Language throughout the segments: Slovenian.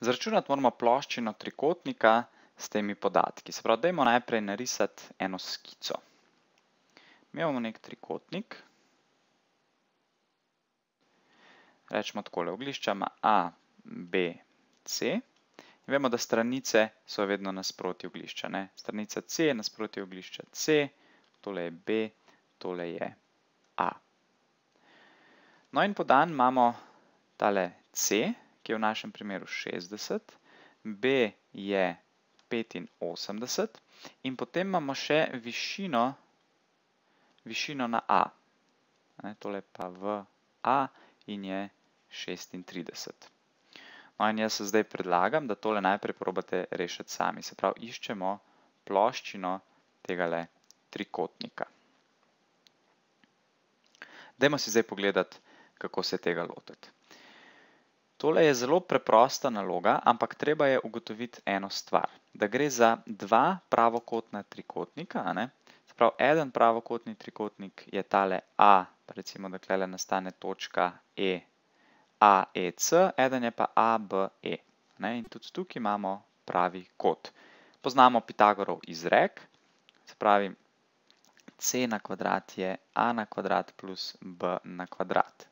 Zračunati moramo ploščino trikotnika s temi podatki. Se pravi, dajmo najprej narisati eno skico. Mi imamo nek trikotnik. Rečemo takole, oglišča ima A, B, C. In vemo, da stranice so vedno nasproti oglišča. Stranica C je nasproti oglišča C, tole je B, tole je A. No in podan imamo tale C, C ki je v našem primeru 60, B je 85 in potem imamo še višino, višino na A. Ne, tole pa v A in je 36. No in jaz se zdaj predlagam, da tole najprej probate rešiti sami. Se pravi, iščemo ploščino tega le trikotnika. Dajmo si zdaj pogledati, kako se tega lotiti. Tole je zelo preprosta naloga, ampak treba je ugotoviti eno stvar. Da gre za dva pravokotna trikotnika. Sprav, eden pravokotni trikotnik je tale A, recimo, da klele nastane točka E, A, E, C, eden je pa A, B, E. In tudi tukaj imamo pravi kot. Poznamo Pitagorov izrek, spravi, C na kvadrat je A na kvadrat plus B na kvadrat.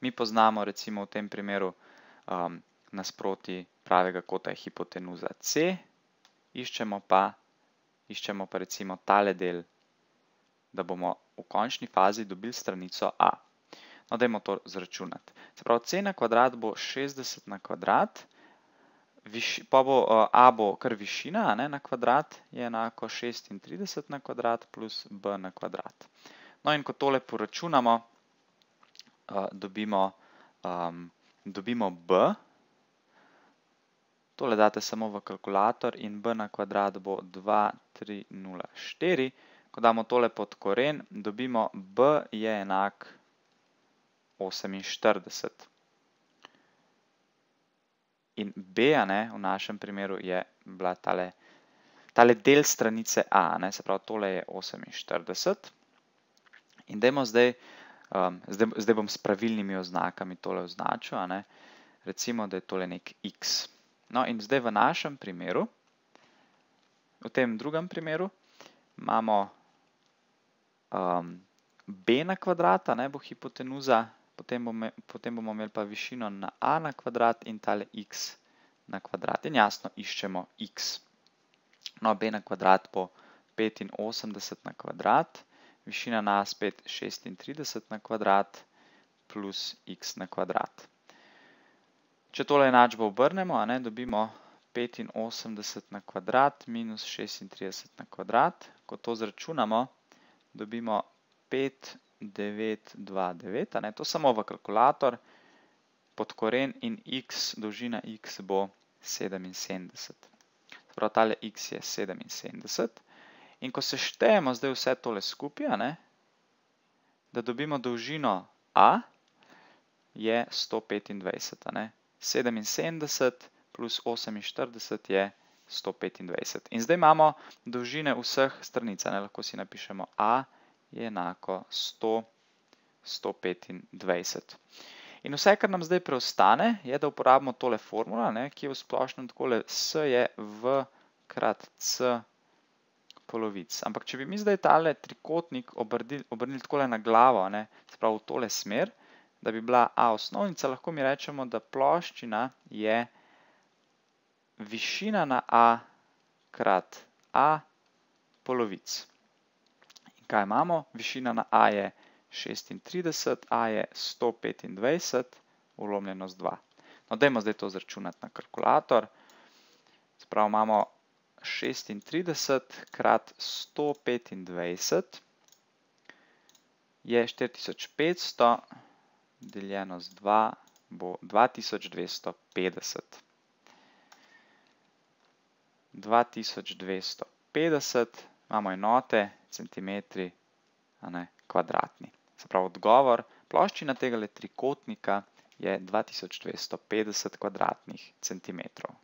Mi poznamo recimo v tem primeru kvadrat, um, nasproti pravega kota je hipotenuza C, iščemo pa, iščemo pa recimo tale del, da bomo v končni fazi dobili stranico A. No, dajmo to zračunati. Se pravi, C na kvadrat bo 60 na kvadrat, Viši, pa bo eh, A bo kar višina ne, na kvadrat, je enako 36 na kvadrat plus B na kvadrat. No in ko tole poračunamo, eh, dobimo dobimo b. Tole date samo v kalkulator in b na kvadrat bo 2, 3, 0, 4. Ko damo tole pod koren, dobimo b je enak 48. In b ne, v našem primeru je bila tale, tale del stranice a, ne, se pravi tole je 48. In dajmo zdaj... Um, zdaj, zdaj bom s pravilnimi oznakami tole označil, ne? recimo, da je tole nek x. No, in zdaj v našem primeru, v tem drugem primeru, imamo um, b na kvadrata, ne bo hipotenuza, potem, bom, potem bomo imeli pa višino na a na kvadrat in tale x na kvadrat. In jasno, iščemo x. No, b na kvadrat bo 85 na kvadrat višina na spet 36 na kvadrat plus x na kvadrat. Če tole enačbo obrnemo, a ne, dobimo 85 na kvadrat minus 36 na kvadrat. Ko to zračunamo, dobimo 5929, a ne, to samo v kalkulator, pod koren in x, dolžina x bo 77. Spravo, tale x je 77. In ko seštejemo zdaj vse tole skupaj, ne, da dobimo dolžino A, je 125. Ne. 77 plus 48 je 125. In zdaj imamo dolžine vseh stranic. Ne. Lahko si napišemo A je enako 100, 125. In vse, kar nam zdaj preostane, je, da uporabimo tole formula, ne, ki je v splošnem takole S je V krat C krat polovic. Ampak, če bi mi zdaj tale trikotnik obrnili takole na glavo, spravo v tole smer, da bi bila A osnovnica, lahko mi rečemo, da ploščina je višina na A krat A polovic. In kaj imamo? Višina na A je 36, A je 125, ulomljenost 2. No, dajmo zdaj to zračunati na kalkulator. Spravo imamo 36, 36 krat 125 je 4500, deljeno z 2 bo 2250. 2250, imamo enote, centimetri, kvadratni. Zapravo odgovor, ploščina tega trikotnika je 2250 kvadratnih centimetrov.